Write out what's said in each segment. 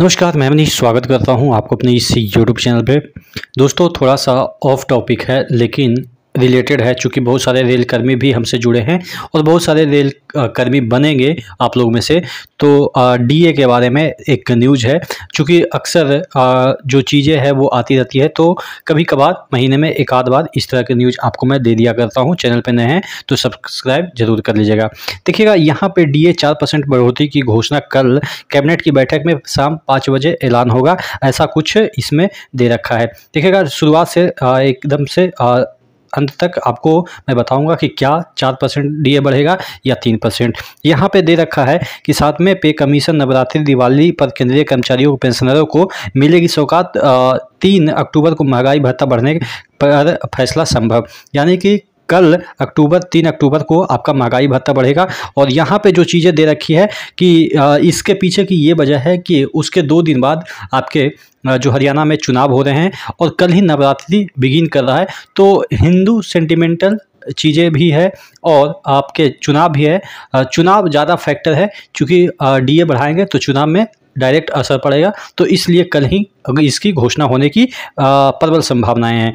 नमस्कार मैं मनीष स्वागत करता हूं आपको अपने इस यूट्यूब चैनल पे दोस्तों थोड़ा सा ऑफ टॉपिक है लेकिन रिलेटेड है चूँकि बहुत सारे रेलकर्मी भी हमसे जुड़े हैं और बहुत सारे रेल कर्मी बनेंगे आप लोग में से तो डीए के बारे में एक न्यूज है चूँकि अक्सर जो चीज़ें हैं वो आती रहती है तो कभी कभार महीने में एक आध बार इस तरह की न्यूज़ आपको मैं दे दिया करता हूँ चैनल पर नए हैं तो सब्सक्राइब जरूर कर लीजिएगा देखिएगा यहाँ पर डी ए चार परसेंट बढ़ोतरी की घोषणा कल कैबिनेट की बैठक में शाम पाँच बजे ऐलान होगा ऐसा कुछ इसमें दे रखा है देखिएगा शुरुआत से एकदम से अंत तक आपको मैं बताऊंगा कि क्या चार परसेंट डी बढ़ेगा या तीन परसेंट यहाँ पे दे रखा है कि साथ में पे कमीशन नवरात्रि दिवाली पर केंद्रीय कर्मचारियों पेंशनरों को मिलेगी सौकात तीन अक्टूबर को महंगाई भत्ता बढ़ने पर फैसला संभव यानी कि कल अक्टूबर तीन अक्टूबर को आपका महंगाई भत्ता बढ़ेगा और यहाँ पे जो चीज़ें दे रखी है कि इसके पीछे की ये वजह है कि उसके दो दिन बाद आपके जो हरियाणा में चुनाव हो रहे हैं और कल ही नवरात्रि बिगिन कर रहा है तो हिंदू सेंटिमेंटल चीज़ें भी है और आपके चुनाव भी है चुनाव ज़्यादा फैक्टर है क्योंकि डीए बढ़ाएंगे तो चुनाव में डायरेक्ट असर पड़ेगा तो इसलिए कल ही इसकी घोषणा होने की प्रबल संभावनाएं हैं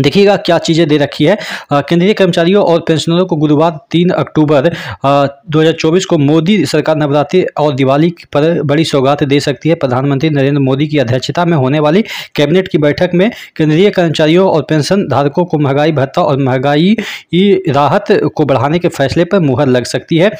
देखिएगा क्या चीज़ें दे रखी है केंद्रीय कर्मचारियों और पेंशनरों को गुरुवार तीन अक्टूबर 2024 को मोदी सरकार नवरात्रि और दिवाली पर बड़ी सौगात दे सकती है प्रधानमंत्री नरेंद्र मोदी की अध्यक्षता में होने वाली कैबिनेट की बैठक में केंद्रीय कर्मचारियों और पेंशन धारकों को महंगाई भत्ता और महंगाई राहत को बढ़ाने के फैसले पर मुहर लग सकती है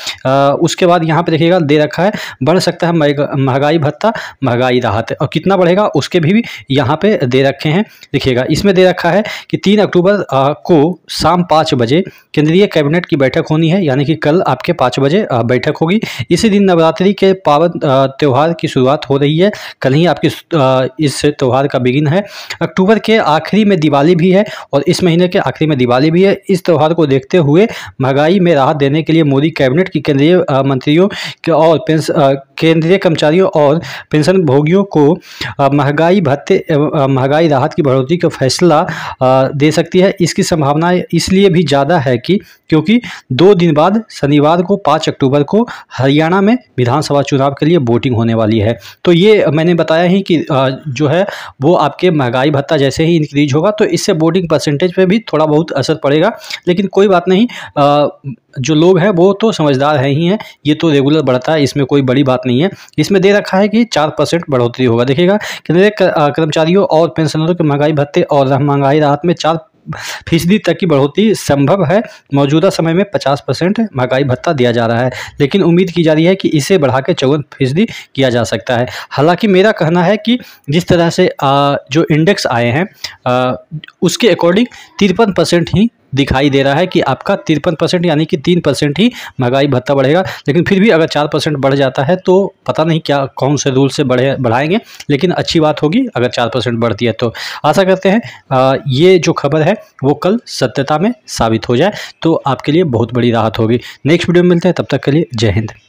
उसके बाद यहाँ पर देखिएगा दे रखा है बढ़ सकता है महंगाई भत्ता महंगाई राहत और कितना बढ़ेगा उसके भी यहाँ पर दे रखे हैं देखिएगा इसमें दे रखा है कि तीन अक्टूबर को शाम पाँच बजे केंद्रीय कैबिनेट की बैठक होनी है यानी कि कल आपके पाँच बजे बैठक होगी इसी दिन नवरात्रि के पावन त्यौहार की शुरुआत हो रही है कल ही आपकी इस त्यौहार का बिगिन है अक्टूबर के आखिरी में दिवाली भी है और इस महीने के आखिरी में दिवाली भी है इस त्यौहार को देखते हुए महंगाई में राहत देने के लिए मोदी कैबिनेट की केंद्रीय मंत्रियों और पेंस केंद्रीय कर्मचारियों और पेंशन भोगियों को महंगाई भत्ते महंगाई राहत की बढ़ोतरी का फैसला दे सकती है इसकी संभावना इसलिए भी ज़्यादा है कि क्योंकि दो दिन बाद शनिवार को पाँच अक्टूबर को हरियाणा में विधानसभा चुनाव के लिए वोटिंग होने वाली है तो ये मैंने बताया ही कि जो है वो आपके महंगाई भत्ता जैसे ही इंक्रीज होगा तो इससे वोटिंग परसेंटेज पे भी थोड़ा बहुत असर पड़ेगा लेकिन कोई बात नहीं जो लोग हैं वो तो समझदार हैं ही हैं ये तो रेगुलर बढ़ता है इसमें कोई बड़ी बात नहीं नहीं है इसमें दे रखा है कि चार परसेंट बढ़ोतरी होगा देखिएगा केंद्रीय कर्मचारियों और पेंशनरों के महंगाई भत्ते और महंगाई राहत में चार फीसदी तक की बढ़ोतरी संभव है मौजूदा समय में 50 परसेंट महंगाई भत्ता दिया जा रहा है लेकिन उम्मीद की जा रही है कि इसे बढ़ा के चौवन फीसदी किया जा सकता है हालांकि मेरा कहना है कि जिस तरह से जो इंडेक्स आए हैं उसके अकॉर्डिंग तिरपन परसेंट ही दिखाई दे रहा है कि आपका तिरपन परसेंट यानी कि तीन परसेंट ही महंगाई भत्ता बढ़ेगा लेकिन फिर भी अगर चार परसेंट बढ़ जाता है तो पता नहीं क्या कौन से रूल से बढ़े बढ़ाएंगे लेकिन अच्छी बात होगी अगर चार परसेंट बढ़ती है तो आशा करते हैं आ, ये जो खबर है वो कल सत्यता में साबित हो जाए तो आपके लिए बहुत बड़ी राहत होगी नेक्स्ट वीडियो में मिलते हैं तब तक के लिए जय हिंद